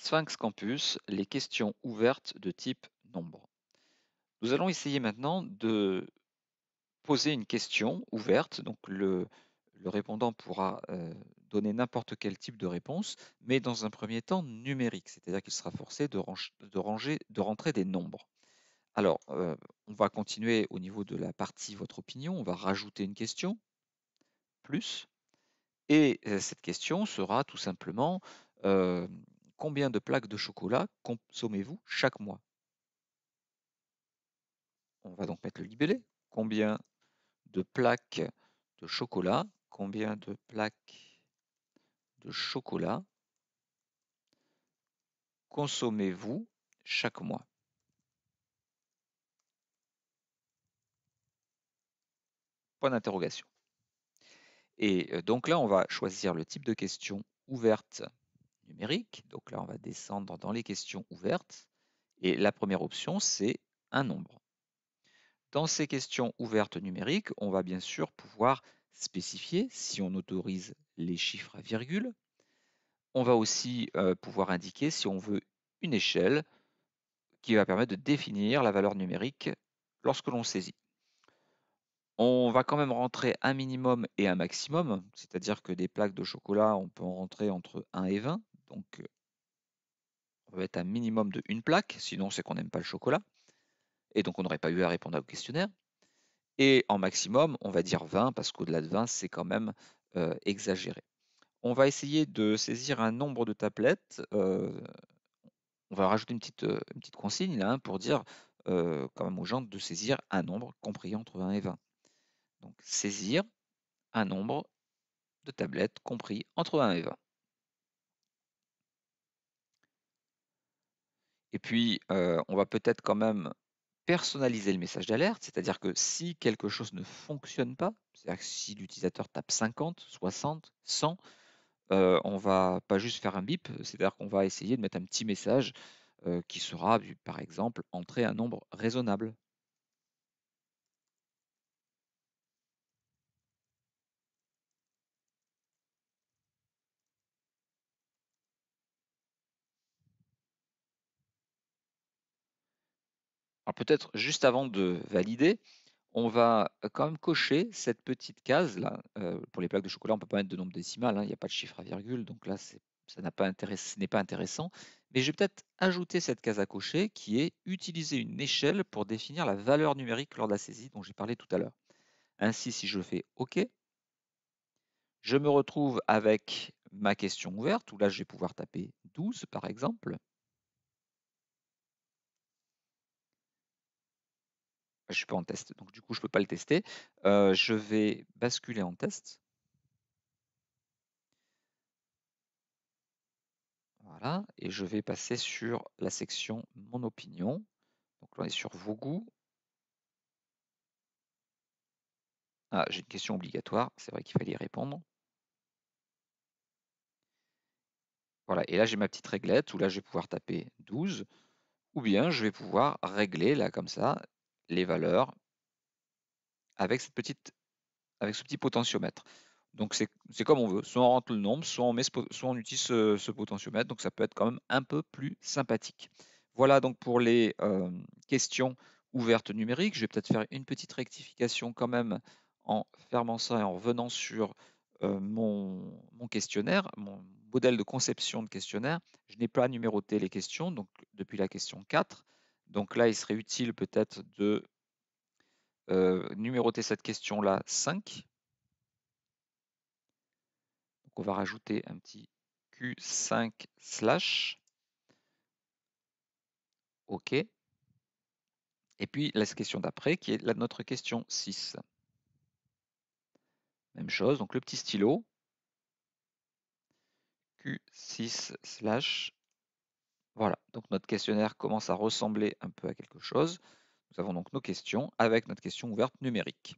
Sphinx Campus, les questions ouvertes de type nombre. Nous allons essayer maintenant de poser une question ouverte, donc le, répondant pourra euh, donner n'importe quel type de réponse, mais dans un premier temps numérique, c'est-à-dire qu'il sera forcé de, ranger, de rentrer des nombres. Alors, euh, on va continuer au niveau de la partie votre opinion, on va rajouter une question, plus, et euh, cette question sera tout simplement combien de plaques de chocolat consommez-vous chaque mois On va donc mettre le libellé. Combien de plaques de chocolat Combien de plaques de chocolat consommez-vous chaque mois Point d'interrogation. Et euh, donc là, on va choisir le type de question ouverte donc là, on va descendre dans les questions ouvertes. Et la première option, c'est un nombre. Dans ces questions ouvertes numériques, on va bien sûr pouvoir spécifier si on autorise les chiffres à virgule. On va aussi euh, pouvoir indiquer si on veut une échelle qui va permettre de définir la valeur numérique lorsque l'on saisit. On va quand même rentrer un minimum et un maximum, c'est-à-dire que des plaques de chocolat, on peut en rentrer entre 1 et 20, donc, euh, on va être un minimum de une plaque, sinon c'est qu'on n'aime pas le chocolat. Et donc, on n'aurait pas eu à répondre au questionnaire. Et en maximum, on va dire 20, parce qu'au-delà de 20, c'est quand même euh, exagéré. On va essayer de saisir un nombre de tablettes. Euh, on va rajouter une petite, consigne là, hein, pour dire quand même aux gens de saisir un nombre compris entre 1 et 20. Donc saisir un nombre de tablettes compris entre 1 et 20. Et puis, on va peut-être quand même personnaliser le message d'alerte, c'est-à-dire que si quelque chose ne fonctionne pas, c'est-à-dire si l'utilisateur tape 50, 60, 100, on on va pas juste faire un bip, c'est-à-dire qu'on va essayer de mettre un petit message qui sera, par exemple, entrer un nombre raisonnable. Alors peut-être juste avant de valider, on va euh, quand même cocher cette petite case là. Euh, pour les plaques de chocolat, on ne peut pas mettre de nombre décimal, hein, il n'y a pas de chiffre à virgule, donc là ça n'a ce n'est pas intéressant. Mais je vais peut-être ajouter cette case à cocher qui est utiliser une échelle pour définir la valeur numérique lors de la saisie dont j'ai parlé tout à l'heure. Ainsi, si je fais OK, je me retrouve avec ma question ouverte où là je vais pouvoir taper 12 par exemple. Je suis pas en test, donc du coup, je peux pas le tester. Euh, je vais basculer en test. Voilà, et je vais passer sur la section Mon opinion. Donc là, on est sur vos goûts. Ah, j'ai une question obligatoire, c'est vrai qu'il fallait y répondre. Voilà, et là j'ai ma petite réglette où là je vais pouvoir taper 12, ou bien je vais pouvoir régler là comme ça les valeurs avec, cette petite, avec ce petit potentiomètre. Donc c'est comme on veut, soit on rentre le nombre, soit on, met soit on utilise ce, potentiomètre, donc ça peut être quand même un peu plus sympathique. Voilà donc pour les euh, questions ouvertes numériques. Je vais peut-être faire une petite rectification quand même en fermant ça et en revenant sur euh, mon, mon, questionnaire, mon modèle de conception de questionnaire. Je n'ai pas numéroté les questions, donc depuis la question 4, donc là, il serait utile peut-être de euh, numéroter cette question-là 5. Donc on va rajouter un petit Q5 slash. OK. Et puis la question d'après qui est notre question 6. Même chose, donc le petit stylo, Q6 slash voilà, donc notre questionnaire commence à ressembler un peu à quelque chose. Nous avons donc nos questions avec notre question ouverte numérique.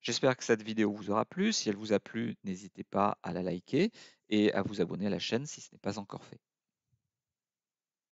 J'espère que cette vidéo vous aura plu. Si elle vous a plu, n'hésitez pas à la liker et à vous abonner à la chaîne si ce n'est pas encore fait.